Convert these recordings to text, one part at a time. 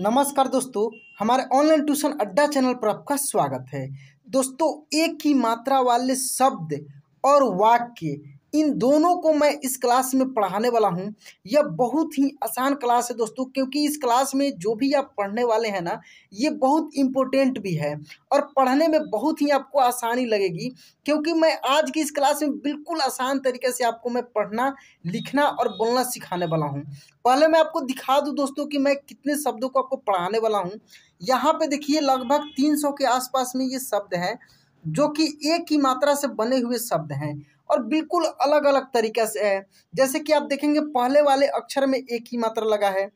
नमस्कार दोस्तों हमारे ऑनलाइन ट्यूशन अड्डा चैनल पर आपका स्वागत है दोस्तों एक ही मात्रा वाले शब्द और वाक्य इन दोनों को मैं इस क्लास में पढ़ाने वाला हूँ यह बहुत ही आसान क्लास है दोस्तों क्योंकि इस क्लास में जो भी आप पढ़ने वाले हैं ना ये बहुत इम्पोर्टेंट भी है और पढ़ने में बहुत ही आपको आसानी लगेगी क्योंकि मैं आज की इस क्लास में बिल्कुल आसान तरीके से आपको मैं पढ़ना लिखना और बोलना सिखाने वाला हूँ पहले मैं आपको दिखा दूँ दोस्तों कि मैं कितने शब्दों को आपको पढ़ाने वाला हूँ यहाँ पे देखिए लगभग तीन सौ के आसपास में ये शब्द हैं जो कि एक ही मात्रा से बने हुए शब्द हैं और बिल्कुल अलग अलग तरीक़ा से है जैसे कि आप देखेंगे पहले वाले अक्षर में एक ही मात्रा लगा है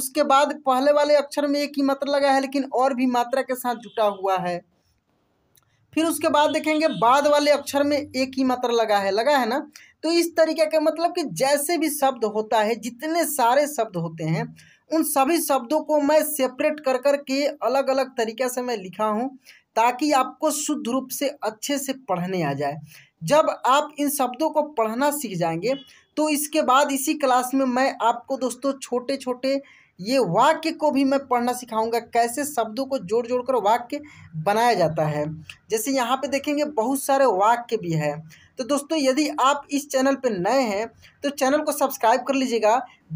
उसके बाद पहले वाले अक्षर में एक ही मात्रा लगा है लेकिन और भी मात्रा के साथ जुटा हुआ है फिर उसके बाद देखेंगे बाद वाले अक्षर में एक ही मात्रा लगा है लगा है ना तो इस तरीके का मतलब कि जैसे भी शब्द होता है जितने सारे शब्द होते हैं उन सभी शब्दों को मैं सेपरेट कर कर के अलग अलग तरीके से मैं लिखा हूँ ताकि आपको शुद्ध रूप से अच्छे से पढ़ने आ जाए जब आप इन शब्दों को पढ़ना सीख जाएंगे तो इसके बाद इसी क्लास में मैं आपको दोस्तों छोटे छोटे ये वाक्य को भी मैं पढ़ना सिखाऊंगा कैसे शब्दों को जोड़ जोड़ कर वाक्य बनाया जाता है जैसे यहाँ पे देखेंगे बहुत सारे वाक्य भी है तो दोस्तों यदि आप इस चैनल पर नए हैं तो चैनल को सब्सक्राइब कर लीजिएगा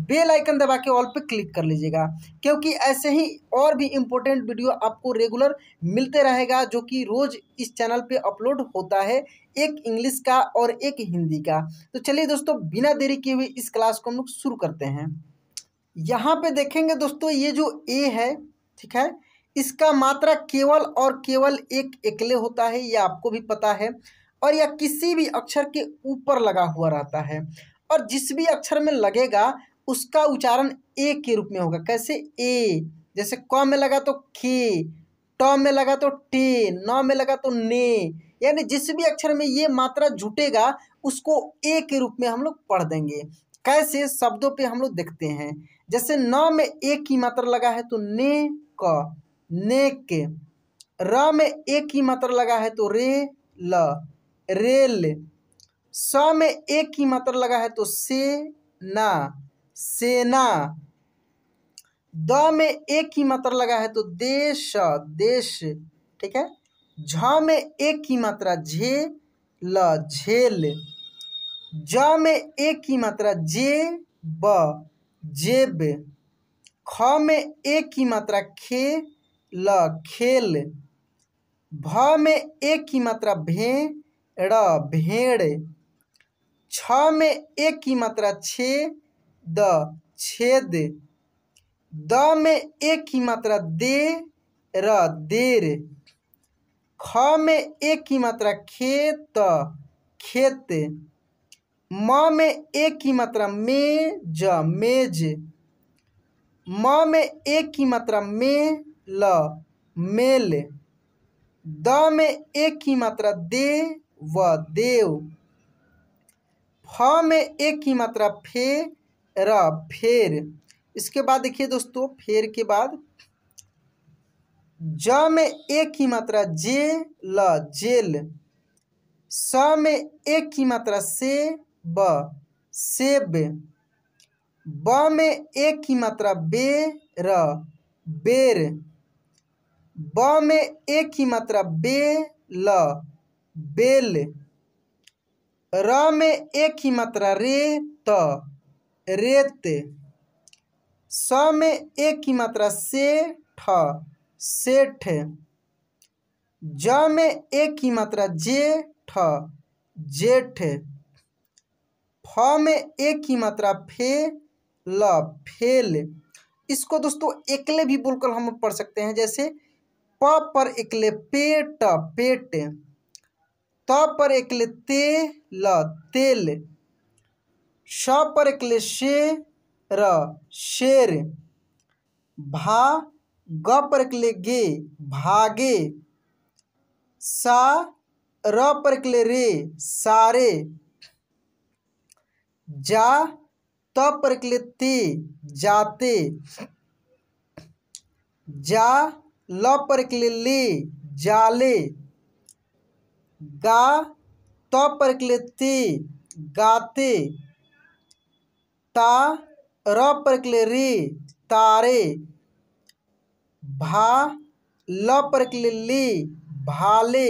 बेल आइकन दबा के ऑल पे क्लिक कर लीजिएगा क्योंकि ऐसे ही और भी इम्पोर्टेंट वीडियो आपको रेगुलर मिलते रहेगा जो कि रोज़ इस चैनल पे अपलोड होता है एक इंग्लिश का और एक हिंदी का तो चलिए दोस्तों बिना देरी किए हुए इस क्लास को हम लोग शुरू करते हैं यहाँ पे देखेंगे दोस्तों ये जो ए है ठीक है इसका मात्रा केवल और केवल एक एकले होता है ये आपको भी पता है और यह किसी भी अक्षर के ऊपर लगा हुआ रहता है और जिस भी अक्षर में लगेगा उसका उच्चारण ए के रूप में होगा कैसे ए जैसे क में लगा तो खे ट में लगा तो टे न में लगा तो ने यानी जिस भी अक्षर में ये मात्रा जुटेगा उसको ए के रूप में हम लोग पढ़ देंगे कैसे शब्दों पे हम लोग देखते हैं जैसे न में ए की मात्रा लगा है तो ने क ने के र में ए की मात्रा लगा है तो रे ल रेल स में एक की मात्रा लगा है तो से ना सेना द में एक की मात्रा लगा है तो देश देश ठीक है झ में एक की मात्रा झे ल झेल ज में एक की मात्रा जे ब जेब ख में एक की मात्रा खे ल खेल भ में एक की मात्रा भे ड़ भेड़ छ में एक की मात्रा छे द छेद द में एक की मात्रा दे र देर ख में एक की मात्रा त खेत म में एक की मात्रा ज मेज म में एक की मात्रा में ल मेल द में एक की मात्रा दे व देव फ में एक ही मात्रा फे र फेर इसके बाद देखिए दोस्तों फेर के बाद ज में एक ही मात्रा जे ल जेल स में एक ही मात्रा से ब सेब ब में एक ही मात्रा बे र बेर ब में एक ही मात्रा बे ल बेल र में एक ही मात्रा रे त रेत स में एक ही मात्रा से ठ सेठ ज में एक ही मात्रा जे ठ जेठ फ में एक ही मात्रा फे ल फेल इसको दोस्तों एकले भी बोलकर हम पढ़ सकते हैं जैसे प पर एकले पेट पेट त पर एक ले ते ल तेल स पर एक ले शे र शेर भा ग पर एक ले गे भागे सा र पर एक ले रे सारे जा त पर एक ले ते जाते जा ल पर एकले ले जाले गा त पर क्लित थी गाते ता र पर क्ले री तारे भा ल पर क्लिली भाले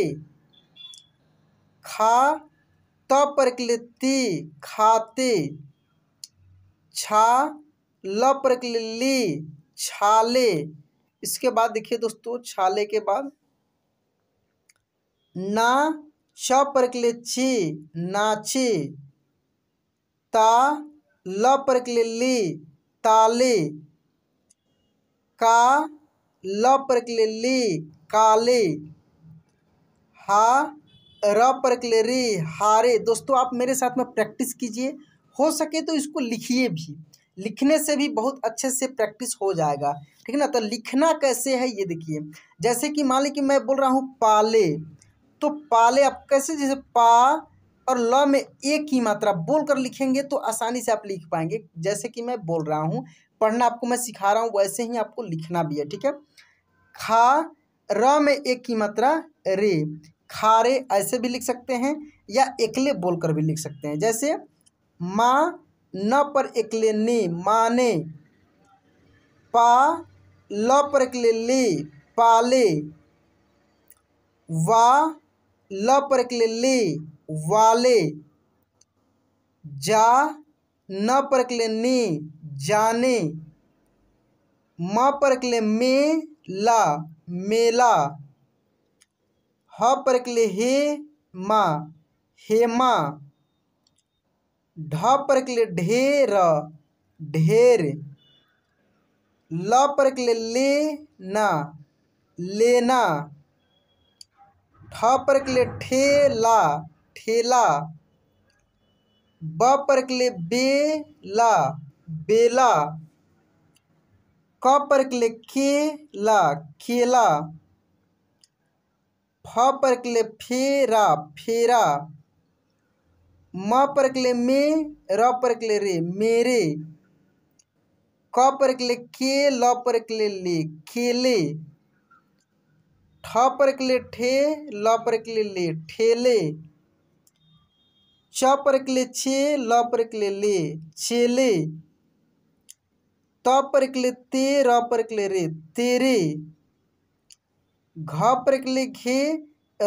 खा त पर क्ले खाते छा ल पर क्लिली छाले इसके बाद देखिए दोस्तों छाले के बाद ना छ पर के लिए छी ता ल पर के लिए ली ताली का ल पर के लिए ली काली हा र पर के लिए री हारे दोस्तों आप मेरे साथ में प्रैक्टिस कीजिए हो सके तो इसको लिखिए भी लिखने से भी बहुत अच्छे से प्रैक्टिस हो जाएगा ठीक है ना तो लिखना कैसे है ये देखिए जैसे कि मान ली कि मैं बोल रहा हूँ पाले तो पाले आप कैसे जैसे पा और ल में एक की मात्रा बोल कर लिखेंगे तो आसानी से आप लिख पाएंगे जैसे कि मैं बोल रहा हूँ पढ़ना आपको मैं सिखा रहा हूँ वैसे ही आपको लिखना भी है ठीक है खा र में एक की मात्रा रे खारे ऐसे भी लिख सकते हैं या एकले बोलकर भी लिख सकते हैं जैसे माँ न पर एकले ने माने पा ल पर एकले ले पाले वा ल पर के लिए ले वाले जा न पर के लिए ने जाने म पर के लिए मे ला मेला ह पर के लिए हे मा हेमा ढ पर के लिए ढेर ढेर ल पर के लिए ले ना लेना ठ पर के लिए ठेला ठेला ब पर के लिए बेला बेला क पर के लिए केला केला फ पर के लिए फेरा फेरा म पर के लिए मे र पर के लिए रे मेरे क पर के लिए के ल पर के लिए ले केले पर के लिए ठे ल पर के लिए ले ठेले च पर के लिए छे ल पर के लिए ले छेले त पर के लिए ते र पर के लिए रे तेरे घ पर के लिए घे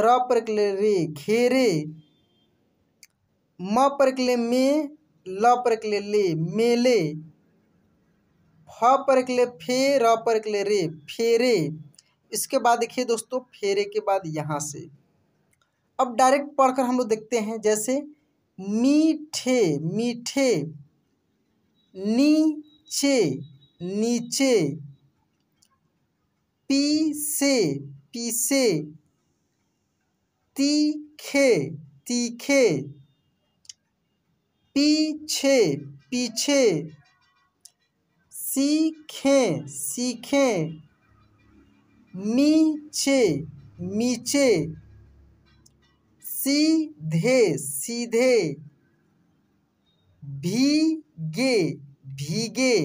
र पर के लिए रे घेरे म पर के लिए मे ल पर के लिए ले मेले फ पर के लिए फे र पर के लिए रे फेरे इसके बाद देखिए दोस्तों फेरे के बाद यहाँ से अब डायरेक्ट पढ़कर हम लोग देखते हैं जैसे मीठे मीठे नीचे नीचे पी से पीसे तीखे तीखे पीछे पीछे सीखें सीखें नीचे नीचे सीधे सीधे भीगे भीगे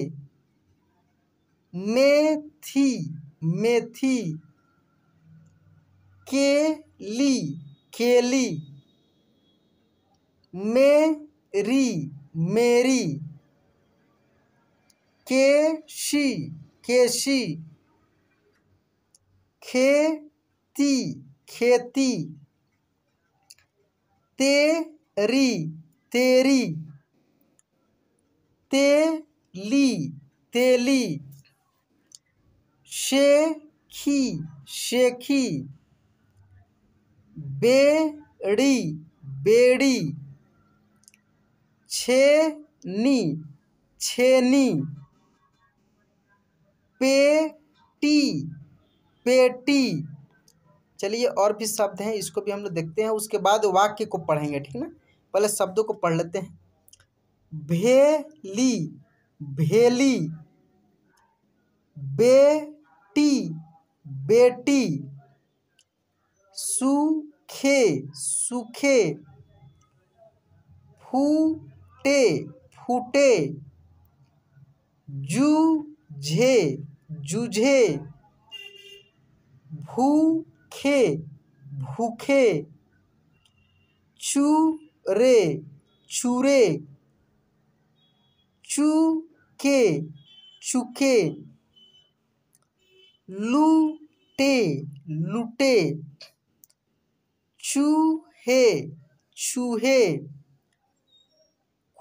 मेथी मेथी केली केली मेरी मेरी केशी केशी खेती खेती तेरी तेरी तेली तेली शेखी शेखी बेड़ी बेड़ी छेनी छेनी पेटी पेटी चलिए और भी शब्द हैं इसको भी हम लोग देखते हैं उसके बाद वाक्य को पढ़ेंगे ठीक ना पहले शब्दों को पढ़ लेते हैं भेली भेली बेटी बेटी सूखे सूखे फूटे फूटे जूझे जूझे भूखे भूखे चूरे चूरे चूके चूके लूटे लूटे चूहे चूहे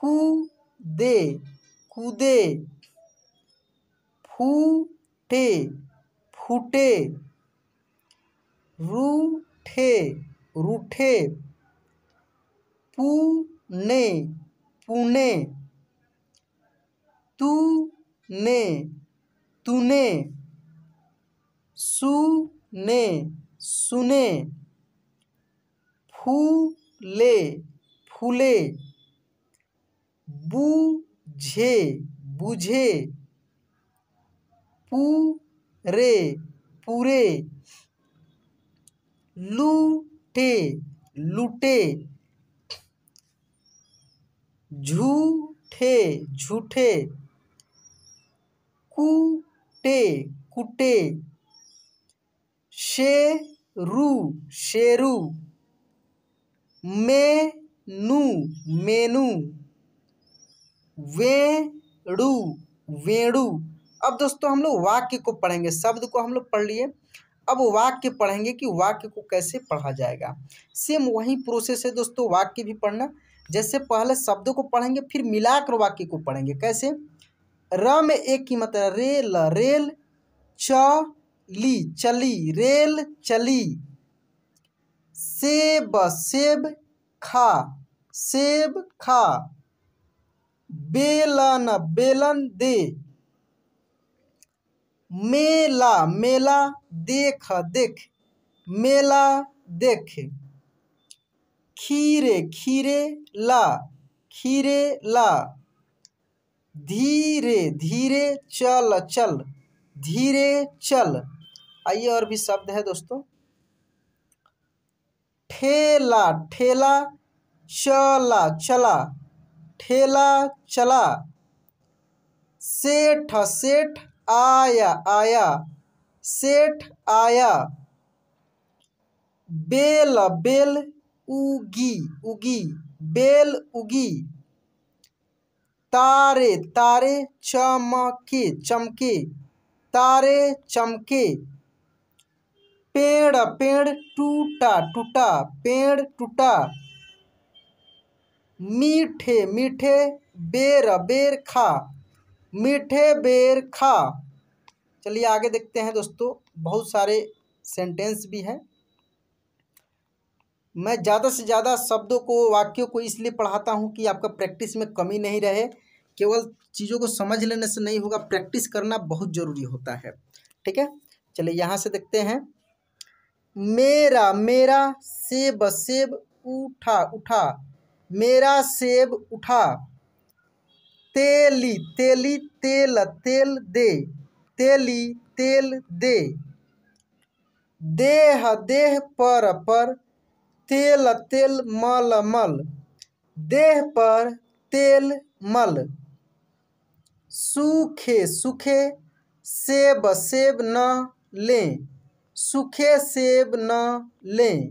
कूदे कूदे फूटे फूटे रूठे रूठे पुणे पुणे तूने तूने सुने सुने फूले फूले बुझे बुझे पूरे पूरे लूटे लूटे झूठे झूठे कूटे कुटे शेरू शेरू मेनू मेनू वेणु वेणु अब दोस्तों हम लोग वाक्य को पढ़ेंगे शब्द को हम लोग पढ़ लिए अब वाक्य पढ़ेंगे कि वाक्य को कैसे पढ़ा जाएगा सेम वही प्रोसेस है दोस्तों वाक्य भी पढ़ना जैसे पहले शब्दों को पढ़ेंगे फिर मिलाकर वाक्य को पढ़ेंगे कैसे र में एक की मतलब रेल रेल च ली चली रेल चली सेब सेब खा सेब खा बेलन बेलन दे मेला मेला देख देख मेला देख खीरे खीरे ला खीरे ला धीरे धीरे चल चल धीरे चल आइए और भी शब्द है दोस्तों ठेला ठेला चला चला ठेला चला सेठ सेठ आया आया सेठ आया बेल बेल उगी उगी बेल उगी तारे तारे चमके चमके तारे चमके पेड़ पेड़ टूटा टूटा पेड़ टूटा मीठे मीठे बेर बेर खा मीठे बेर खा चलिए आगे देखते हैं दोस्तों बहुत सारे सेंटेंस भी हैं मैं ज़्यादा से ज़्यादा शब्दों को वाक्यों को इसलिए पढ़ाता हूँ कि आपका प्रैक्टिस में कमी नहीं रहे केवल चीज़ों को समझ लेने से नहीं होगा प्रैक्टिस करना बहुत ज़रूरी होता है ठीक है चलिए यहाँ से देखते हैं मेरा मेरा सेब सेब उठा उठा मेरा सेब उठा तेली तेली तेल तेल दे तेली तेल दे देह देह पर पर तेल तेल मल मल देह पर तेल मल सूखे सूखे सेब सेब न लें सूखे सेब न लें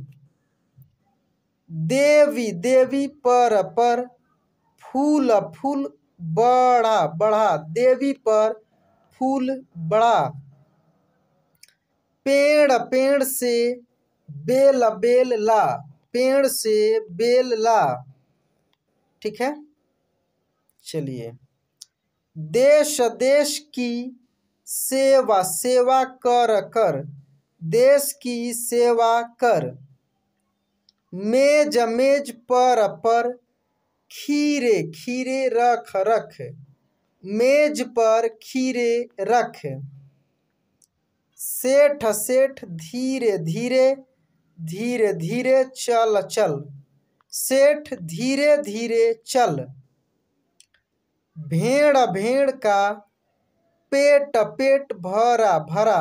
देवी देवी पर पर फूल फूल बड़ा बढ़ा देवी पर फूल बड़ा पेड़ पेड़ से बेल बेल ला पेड़ से बेल ला ठीक है चलिए देश देश की सेवा सेवा कर कर देश की सेवा कर मेज मेज पर पर खीरे खीरे रख रख मेज पर खीरे रख सेठ सेठ धीरे धीरे धीरे धीरे चल चल सेठ धीरे धीरे चल भेड़ भेड़ का पेट पेट भरा भरा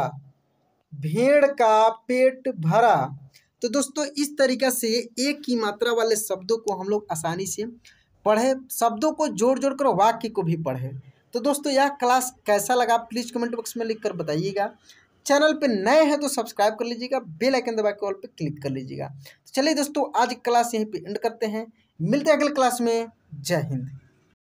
भेड़ का पेट भरा तो दोस्तों इस तरीका से एक की मात्रा वाले शब्दों को हम लोग आसानी से पढ़े शब्दों को जोड़ जोड़ कर वाक्य को भी पढ़े तो दोस्तों यह क्लास कैसा लगा प्लीज़ कमेंट बॉक्स में लिख कर बताइएगा चैनल पे नए हैं तो सब्सक्राइब कर लीजिएगा बेल आइकन दबा के ऑल पे क्लिक कर लीजिएगा तो चलिए दोस्तों आज क्लास यहीं पे एंड करते हैं मिलते हैं अगले क्लास में जय हिंद